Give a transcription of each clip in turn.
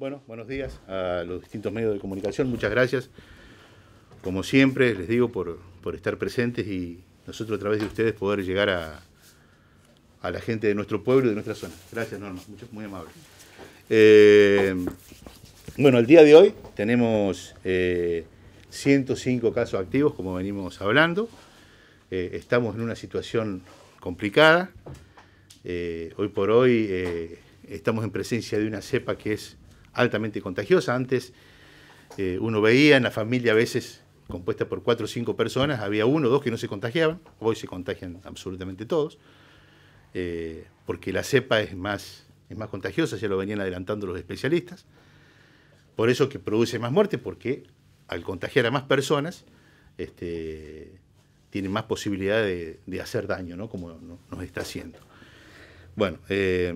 Bueno, buenos días a los distintos medios de comunicación. Muchas gracias, como siempre, les digo, por, estar presentes y nosotros a través de ustedes poder llegar a, la gente de nuestro pueblo y de nuestra zona. Gracias, Norma. Mucho, muy amable. Eh, bueno, el día de hoy tenemos 105 eh, casos activos, como venimos hablando. Eh, estamos en una situación complicada. hoy por hoy estamos en presencia de una cepa que es altamente contagiosa. Antes eh, uno veía en la familia a veces compuesta por cuatro o cinco personas, había uno o dos que no se contagiaban, hoy se contagian absolutamente todos, eh, porque la cepa es más, es más contagiosa, ya lo venían adelantando los especialistas, por eso que produce más muerte, porque al contagiar a más personas, este, más posibilidad de, hacer daño, ¿no? como nos está haciendo. Bueno, eh,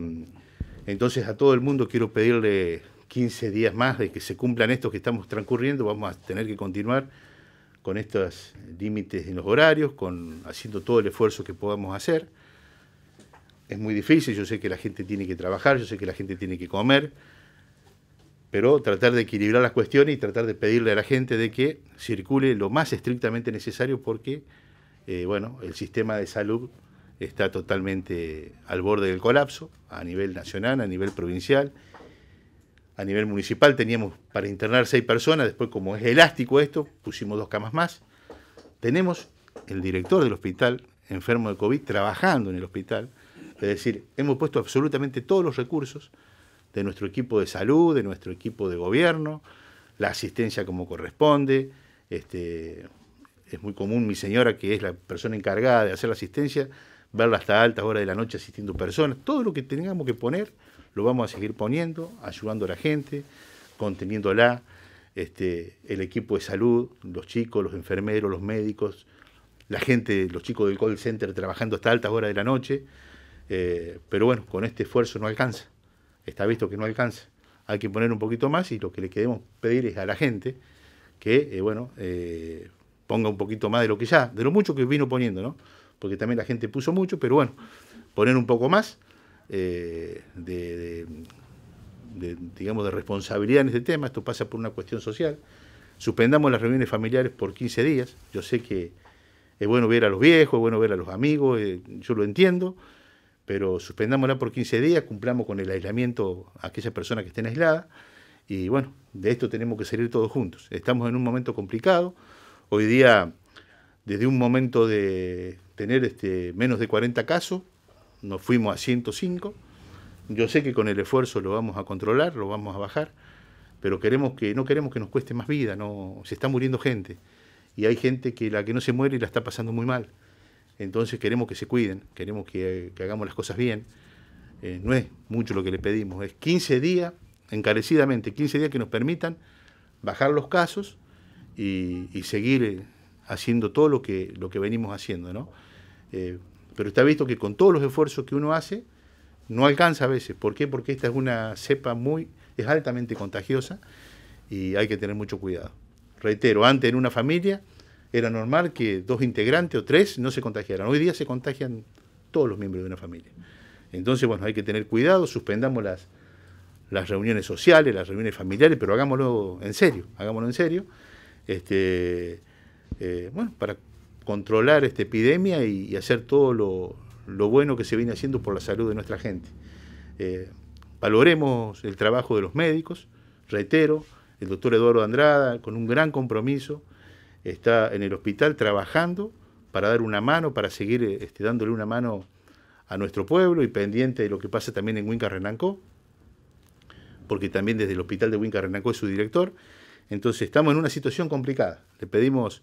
entonces a todo el mundo quiero pedirle 15 días más de que se cumplan estos que estamos transcurriendo, vamos a tener que continuar con estos límites en los horarios, con, haciendo todo el esfuerzo que podamos hacer. Es muy difícil, yo sé que la gente tiene que trabajar, yo sé que la gente tiene que comer, pero tratar de equilibrar las cuestiones y tratar de pedirle a la gente de que circule lo más estrictamente necesario porque, eh, bueno, el sistema de salud está totalmente al borde del colapso, a nivel nacional, a nivel provincial, a nivel municipal teníamos para internar seis personas, después como es elástico esto, pusimos dos camas más. Tenemos el director del hospital, enfermo de COVID, trabajando en el hospital. Es decir, hemos puesto absolutamente todos los recursos de nuestro equipo de salud, de nuestro equipo de gobierno, la asistencia como corresponde. Este, es muy común mi señora, que es la persona encargada de hacer la asistencia, verla hasta altas horas de la noche asistiendo personas. Todo lo que tengamos que poner lo vamos a seguir poniendo, ayudando a la gente, conteniéndola, este, el equipo de salud, los chicos, los enfermeros, los médicos, la gente, los chicos del call center trabajando hasta altas horas de la noche. Eh, pero bueno, con este esfuerzo no alcanza. Está visto que no alcanza. Hay que poner un poquito más y lo que le queremos pedir es a la gente que, eh, bueno, eh, ponga un poquito más de lo que ya, de lo mucho que vino poniendo, ¿no? Porque también la gente puso mucho, pero bueno, poner un poco más eh, de, digamos, de responsabilidad en este tema, esto pasa por una cuestión social. Suspendamos las reuniones familiares por 15 días, yo sé que es bueno ver a los viejos, es bueno ver a los amigos, eh, yo lo entiendo, pero suspendámosla por 15 días, cumplamos con el aislamiento a aquellas personas que estén aisladas y bueno, de esto tenemos que salir todos juntos. Estamos en un momento complicado, hoy día desde un momento de tener este, menos de 40 casos, nos fuimos a 105. Yo sé que con el esfuerzo lo vamos a controlar, lo vamos a bajar, pero queremos que, no queremos que nos cueste más vida, no, se está muriendo gente. Y hay gente que la que no se muere la está pasando muy mal. Entonces queremos que se cuiden, queremos que, hagamos las cosas bien. Eh, no es mucho lo que le pedimos, es 15 días, encarecidamente, 15 días que nos permitan bajar los casos y, seguir eh, haciendo todo lo que, lo que venimos haciendo. ¿no? Eh, pero está visto que con todos los esfuerzos que uno hace, no alcanza a veces. ¿Por qué? Porque esta es una cepa muy, es altamente contagiosa y hay que tener mucho cuidado. Reitero, antes en una familia era normal que dos integrantes o tres no se contagiaran. Hoy día se contagian todos los miembros de una familia. Entonces, bueno, hay que tener cuidado, suspendamos las, las reuniones sociales, las reuniones familiares, pero hagámoslo en serio, hagámoslo en serio. Este, eh, bueno, para controlar esta epidemia y, hacer todo lo, bueno que se viene haciendo por la salud de nuestra gente. Eh, valoremos el trabajo de los médicos, reitero, el doctor Eduardo Andrada, con un gran compromiso, está en el hospital trabajando para dar una mano, para seguir este, dándole una mano a nuestro pueblo y pendiente de lo que pasa también en Huinca Renancó, porque también desde el hospital de Huinca Renancó es su director. Entonces estamos en una situación complicada. Le pedimos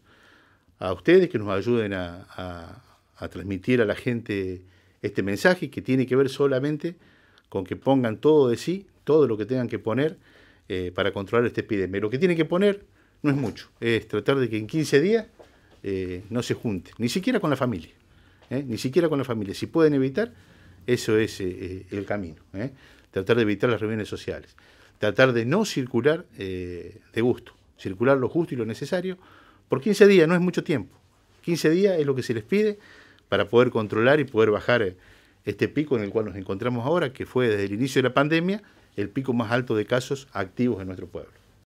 a ustedes que nos ayuden a, transmitir a la gente este mensaje que tiene que ver solamente con que pongan todo de sí, todo lo que tengan que poner eh, para controlar esta epidemia. Lo que tienen que poner no es mucho, es tratar de que en 15 días eh, no se junten, ni siquiera con la familia, ¿eh? ni siquiera con la familia. Si pueden evitar, eso es el camino. Tratar de evitar las reuniones sociales, tratar de no circular de gusto, circular lo justo y lo necesario por 15 días no es mucho tiempo. 15 días es lo que se les pide para poder controlar y poder bajar eh, este pico en el cual nos encontramos ahora, que fue desde el inicio de la pandemia el pico más alto de casos activos en nuestro pueblo.